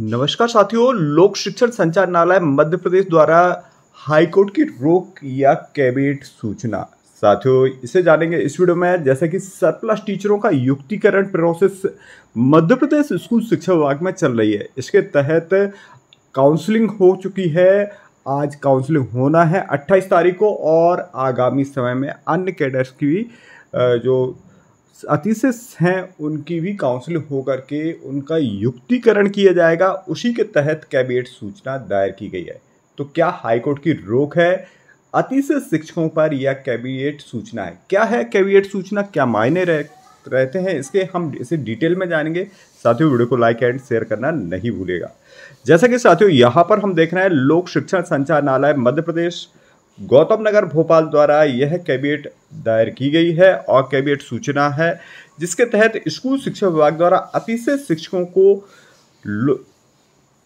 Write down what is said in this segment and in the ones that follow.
नमस्कार साथियों लोक शिक्षण संचालनालय मध्य प्रदेश द्वारा हाईकोर्ट की रोक या कैबिनेट सूचना साथियों इसे जानेंगे इस वीडियो में जैसे कि सरप्लस टीचरों का युक्तिकरण प्रोसेस मध्य प्रदेश स्कूल शिक्षा विभाग में चल रही है इसके तहत काउंसलिंग हो चुकी है आज काउंसलिंग होना है 28 तारीख को और आगामी समय में अन्य कैडर्स की जो अतिशिष्ट हैं उनकी भी काउंसिल होकर के उनका युक्तिकरण किया जाएगा उसी के तहत कैबिनेट सूचना दायर की गई है तो क्या हाईकोर्ट की रोक है अतिशय शिक्षकों पर यह कैबिनेट सूचना है क्या है कैबिनेट सूचना क्या मायने रह रहते हैं इसके हम इसे डिटेल में जानेंगे साथियों वीडियो को लाइक एंड शेयर करना नहीं भूलेगा जैसा कि साथियों यहाँ पर हम देख रहे हैं लोक शिक्षण संचालनालय मध्य प्रदेश गौतम नगर भोपाल द्वारा यह कैबिनेट दायर की गई है और कैबिनेट सूचना है जिसके तहत स्कूल शिक्षा विभाग द्वारा अतिशय शिक्षकों को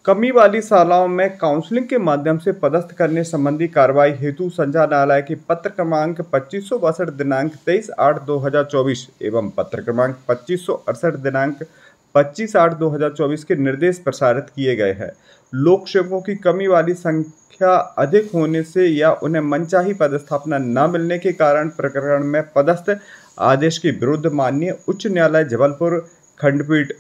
कमी वाली शालाओं में काउंसलिंग के माध्यम से पदस्थ करने संबंधी कार्रवाई हेतु संचालनालय की पत्र क्रमांक पच्चीस सौ बासठ दिनांक तेईस आठ दो हजार चौबीस एवं पत्र क्रमांक पच्चीस सौ अड़सठ दिनांक पच्चीस आठ दो हज़ार चौबीस के निर्देश प्रसारित किए गए हैं लोक सेवकों की कमी वाली संख्या अधिक होने से या उन्हें मनचाही पदस्थापना न मिलने के कारण प्रकरण में पदस्थ आदेश के विरुद्ध माननीय उच्च न्यायालय जबलपुर खंडपीठ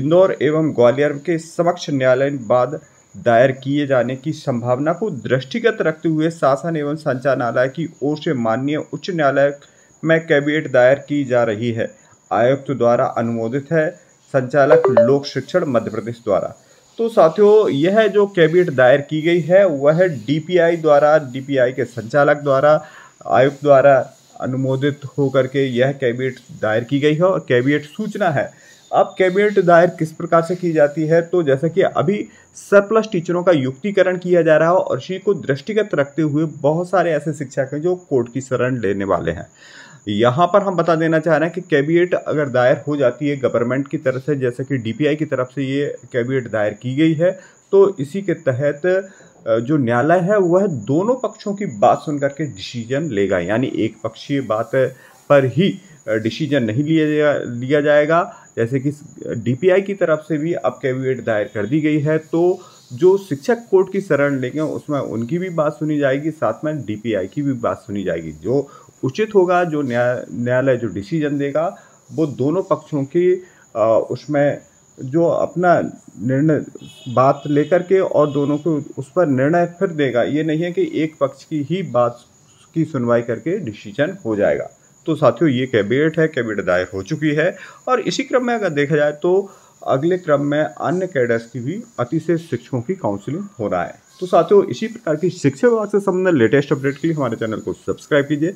इंदौर एवं ग्वालियर के समक्ष न्यायालय बाद दायर किए जाने की संभावना को दृष्टिगत रखते हुए शासन एवं संचालनालय की ओर से माननीय उच्च न्यायालय में कैबिनेट दायर की जा रही है आयुक्त द्वारा अनुमोदित है संचालक लोक शिक्षण मध्य प्रदेश द्वारा तो साथियों यह जो कैबिनेट दायर की गई है वह डीपीआई द्वारा डीपीआई के संचालक द्वारा आयुक्त द्वारा अनुमोदित होकर के यह कैबिनेट दायर की गई है और कैबिनेट सूचना है अब कैबिनेट दायर किस प्रकार से की जाती है तो जैसा कि अभी सरप्लस टीचरों का युक्तिकरण किया जा रहा है और इसी को दृष्टिगत रखते हुए बहुत सारे ऐसे शिक्षक हैं जो कोर्ट की शरण लेने वाले हैं यहाँ पर हम बता देना चाह रहे हैं कि कैबिएट अगर दायर हो जाती है गवर्नमेंट की तरफ से जैसे कि डीपीआई की तरफ से ये कैबिएट दायर की गई है तो इसी के तहत जो न्यायालय है वह दोनों पक्षों की बात सुन करके डिसीजन लेगा यानी एक पक्षीय बात पर ही डिसीजन नहीं लिया जा, लिया जाएगा जैसे कि डीपीआई की तरफ से भी अब कैबिनेट दायर कर दी गई है तो जो शिक्षक कोर्ट की शरण लेंगे उसमें उनकी भी बात सुनी जाएगी साथ में डीपीआई की भी बात सुनी जाएगी जो उचित होगा जो न्याय न्यायालय जो डिसीजन देगा वो दोनों पक्षों की उसमें जो अपना निर्णय बात लेकर के और दोनों को उस पर निर्णय फिर देगा ये नहीं है कि एक पक्ष की ही बात की सुनवाई करके डिसीजन हो जाएगा तो साथियों ये कैबिनेट है कैबिनेट दायर हो चुकी है और इसी क्रम में अगर देखा जाए तो अगले क्रम में अन्य कैडर्स की भी अतिशय शिक्षकों की काउंसलिंग हो रहा है तो साथियों इसी प्रकार की शिक्षा विभाग से संबंधित लेटेस्ट अपडेट के लिए हमारे चैनल को सब्सक्राइब कीजिए